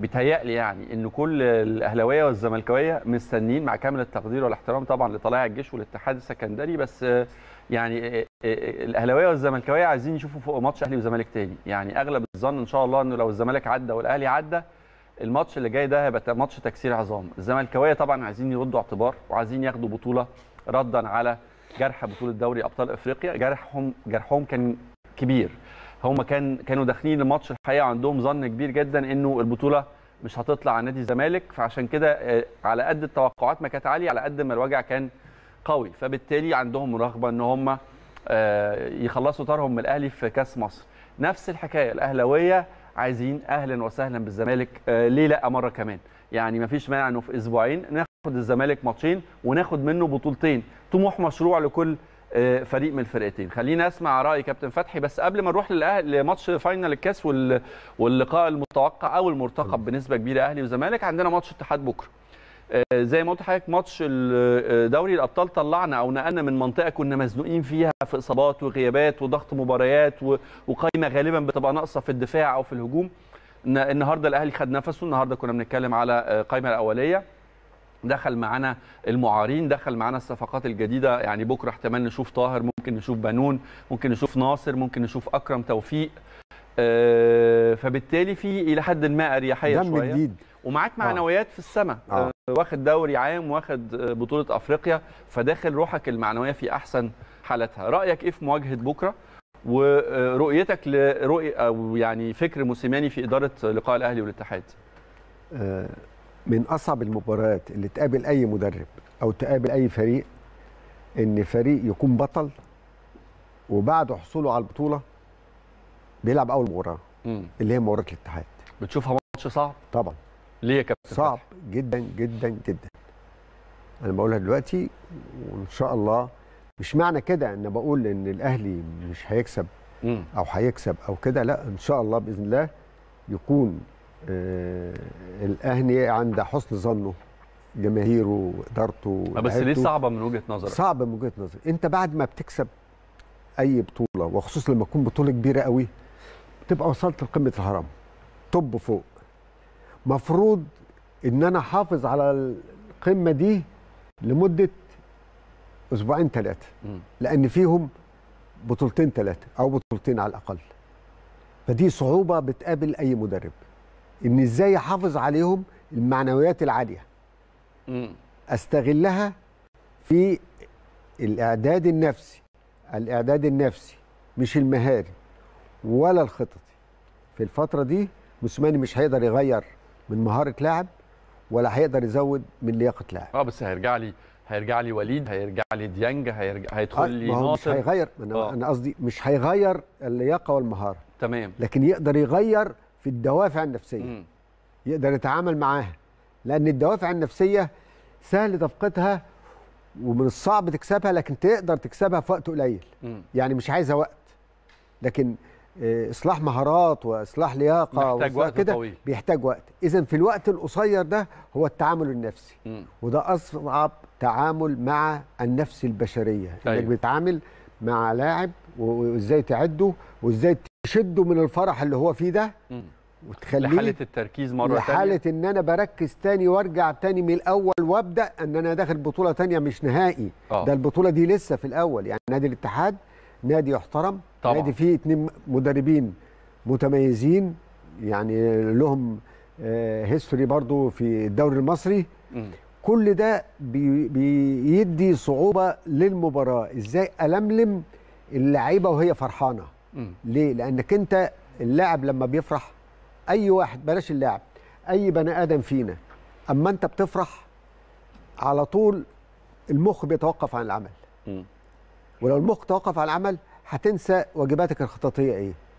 بيتهيألي يعني ان كل الاهلاويه والزملكاويه مستنيين مع كامل التقدير والاحترام طبعا لطلائع الجيش والاتحاد السكندري بس آه، يعني آه، آه، الاهلاويه والزملكاويه عايزين يشوفوا فوق ماتش اهلي وزمالك تاني يعني اغلب الظن ان شاء الله انه لو الزمالك عدى والاهلي عدى الماتش اللي جاي ده هيبقى ماتش تكسير عظام الزملكاويه طبعا عايزين يردوا اعتبار وعايزين ياخدوا بطوله ردا على جرح بطوله دوري ابطال افريقيا جرحهم جرحهم كان كبير هم كان كانوا داخلين الماتش الحقيقه عندهم ظن كبير جدا انه البطوله مش هتطلع على نادي الزمالك فعشان كده آه، على قد التوقعات ما كانت عاليه على قد ما الوجع كان قوي فبالتالي عندهم رغبه ان هم آه، يخلصوا طارهم من الاهلي في كاس مصر نفس الحكايه الاهلاويه عايزين اهلا وسهلا بالزمالك آه، ليه لا مره كمان يعني ما فيش مانع انه في اسبوعين ناخد الزمالك ماتشين وناخد منه بطولتين طموح مشروع لكل آه، فريق من الفرقتين خلينا اسمع راي كابتن فتحي بس قبل ما نروح لماتش فاينل الكاس واللقاء المتوقع او المرتقب بنسبه كبيره اهلي وزمالك عندنا ماتش اتحاد بكره آه، زي ما قلت لحضرتك ماتش آه، دوري الابطال طلعنا او نقلنا من منطقه كنا مزنوقين فيها في اصابات وغيابات وضغط مباريات وقائمه غالبا بتبقى ناقصه في الدفاع او في الهجوم النهارده الاهلي خد نفسه النهارده كنا بنتكلم على القائمه الاوليه دخل معانا المعارين دخل معانا الصفقات الجديده يعني بكره احتمال نشوف طاهر ممكن نشوف بنون ممكن نشوف ناصر ممكن نشوف اكرم توفيق آه فبالتالي في الى حد ما اريحيه دم شويه جديد ومعاك آه. معنويات آه. في السماء آه. آه. واخد دوري عام واخد آه، بطوله افريقيا فداخل روحك المعنويه في احسن حالتها رايك ايه في مواجهه بكره ورؤيتك لرؤيه او يعني فكر موسيماني في اداره لقاء الاهلي والاتحاد من اصعب المباريات اللي تقابل اي مدرب او تقابل اي فريق ان فريق يكون بطل وبعد حصوله على البطوله بيلعب اول مباراه اللي هي مباراه الاتحاد بتشوفها ماتش صعب طبعا ليه يا كابتن صعب جدا جدا جدا انا بقولها دلوقتي وان شاء الله مش معنى كده ان بقول ان الاهلي مش هيكسب او هيكسب او كده لا ان شاء الله باذن الله يكون آه، الاهلي عند حسن ظنه جماهيره وادارته آه، بس ليه صعبه من وجهه نظرك؟ صعبه من وجهه نظري، انت بعد ما بتكسب اي بطوله وخصوصا لما تكون بطوله كبيره قوي بتبقى وصلت لقمه الهرم طب فوق مفروض ان انا احافظ على القمه دي لمده اسبوعين ثلاثه لان فيهم بطولتين ثلاثه او بطولتين على الاقل فدي صعوبه بتقابل اي مدرب ان ازاي احافظ عليهم المعنويات العاليه مم. استغلها في الاعداد النفسي الاعداد النفسي مش المهاري ولا الخططي في الفتره دي موسيماني مش هيقدر يغير من مهاره لاعب ولا هيقدر يزود من لياقه لاعب اه بس هيرجع لي هيرجع لي وليد هيرجع لي ديانج هيرجع هيدخل آه، لي ناصر مش هيغير آه. انا قصدي مش هيغير اللياقه والمهاره تمام لكن يقدر يغير في الدوافع النفسيه م. يقدر يتعامل معاها لان الدوافع النفسيه سهل تفقدها ومن الصعب تكسبها لكن تقدر تكسبها في وقت قليل م. يعني مش عايزه وقت لكن آه، اصلاح مهارات واصلاح لياقه محتاج وقت كده طويل بيحتاج وقت اذا في الوقت القصير ده هو التعامل النفسي م. وده اصعب تعامل مع النفس البشريه أيوه. انك طيب. بتتعامل مع لاعب وازاي تعده وازاي تشده من الفرح اللي هو فيه ده وتخليه لحاله التركيز مره ثانيه لحاله تانية. ان انا بركز تاني وارجع تاني من الاول وابدا ان انا داخل بطوله تانيه مش نهائي أوه. ده البطوله دي لسه في الاول يعني نادي الاتحاد نادي يحترم طبعا. نادي فيه اتنين مدربين متميزين يعني لهم هيستوري آه، برضو في الدوري المصري م. كل ده بي بيدي صعوبه للمباراه ازاي الملم اللعيبه وهي فرحانه ليه لانك انت اللاعب لما بيفرح اي واحد بلاش اللاعب اي بني ادم فينا اما انت بتفرح على طول المخ بيتوقف عن العمل م. ولو المخ توقف عن العمل هتنسى واجباتك الخططيه ايه